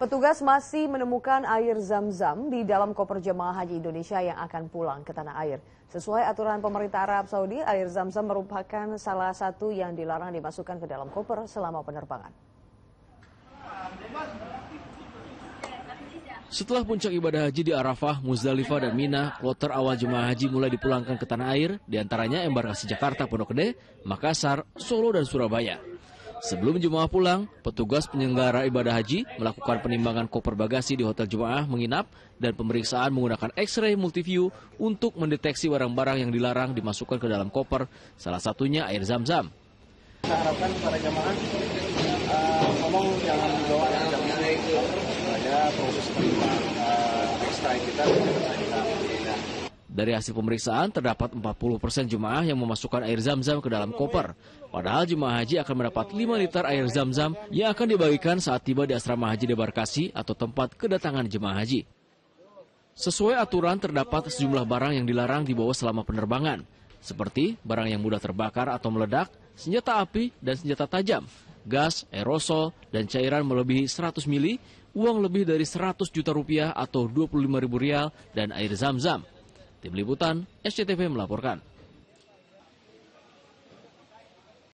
Petugas masih menemukan air zam-zam di dalam koper jemaah haji Indonesia yang akan pulang ke tanah air. Sesuai aturan pemerintah Arab Saudi, air zam-zam merupakan salah satu yang dilarang dimasukkan ke dalam koper selama penerbangan. Setelah puncak ibadah haji di Arafah, Muzdalifah, dan Mina, kloter awal jemaah haji mulai dipulangkan ke tanah air, diantaranya embarkasi Jakarta, Pondok Gede, Makassar, Solo, dan Surabaya. Sebelum jemaah pulang, petugas penyelenggara ibadah haji melakukan penimbangan koper bagasi di hotel jemaah menginap dan pemeriksaan menggunakan X-ray multiview untuk mendeteksi barang-barang yang dilarang dimasukkan ke dalam koper, salah satunya air zam-zam. Kita harapkan para jemaah uh, ngomong jangan bawa yang jam ada proses penimbangan uh, X-ray kita. kita dari hasil pemeriksaan, terdapat 40% jemaah yang memasukkan air zam-zam ke dalam koper. Padahal jemaah haji akan mendapat 5 liter air zam-zam yang akan dibagikan saat tiba di asrama haji debarkasi atau tempat kedatangan jemaah haji. Sesuai aturan, terdapat sejumlah barang yang dilarang dibawa selama penerbangan, seperti barang yang mudah terbakar atau meledak, senjata api dan senjata tajam, gas, aerosol, dan cairan melebihi 100 mili, uang lebih dari 100 juta rupiah atau 25 ribu rial, dan air zam-zam tim liputan sctv melaporkan